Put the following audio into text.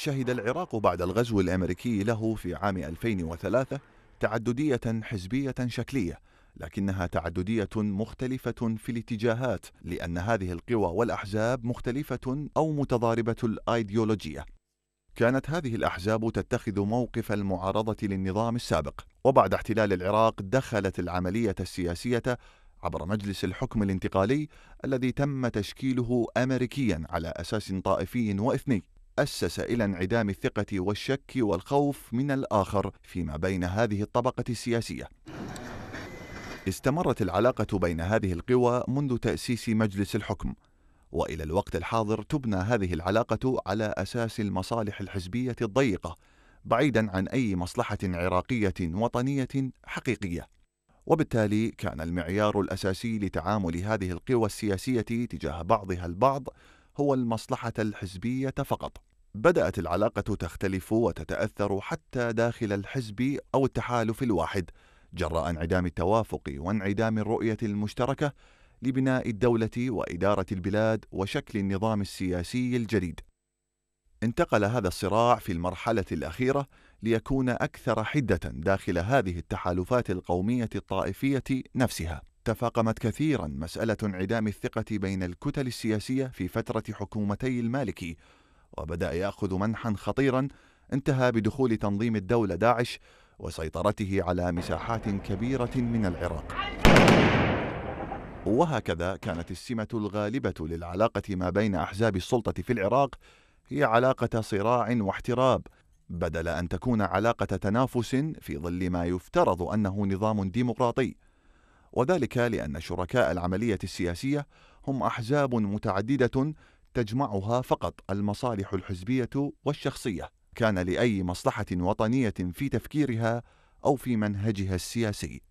شهد العراق بعد الغزو الأمريكي له في عام 2003 تعددية حزبية شكلية لكنها تعددية مختلفة في الاتجاهات لأن هذه القوى والأحزاب مختلفة أو متضاربة الأيديولوجية كانت هذه الأحزاب تتخذ موقف المعارضة للنظام السابق وبعد احتلال العراق دخلت العملية السياسية عبر مجلس الحكم الانتقالي الذي تم تشكيله امريكيا على اساس طائفي واثني أسس إلى انعدام الثقة والشك والخوف من الآخر فيما بين هذه الطبقة السياسية استمرت العلاقة بين هذه القوى منذ تأسيس مجلس الحكم والى الوقت الحاضر تبنى هذه العلاقه على اساس المصالح الحزبيه الضيقه بعيدا عن اي مصلحه عراقيه وطنيه حقيقيه وبالتالي كان المعيار الاساسي لتعامل هذه القوى السياسيه تجاه بعضها البعض هو المصلحه الحزبيه فقط بدأت العلاقة تختلف وتتأثر حتى داخل الحزب أو التحالف الواحد جراء انعدام التوافق وانعدام الرؤية المشتركة لبناء الدولة وإدارة البلاد وشكل النظام السياسي الجديد. انتقل هذا الصراع في المرحلة الأخيرة ليكون أكثر حدة داخل هذه التحالفات القومية الطائفية نفسها. تفاقمت كثيرا مسألة انعدام الثقة بين الكتل السياسية في فترة حكومتي المالكي وبدأ يأخذ منحا خطيرا انتهى بدخول تنظيم الدولة داعش وسيطرته على مساحات كبيرة من العراق وهكذا كانت السمة الغالبة للعلاقة ما بين أحزاب السلطة في العراق هي علاقة صراع واحتراب بدل أن تكون علاقة تنافس في ظل ما يفترض أنه نظام ديمقراطي وذلك لأن شركاء العملية السياسية هم أحزاب متعددة تجمعها فقط المصالح الحزبية والشخصية كان لأي مصلحة وطنية في تفكيرها أو في منهجها السياسي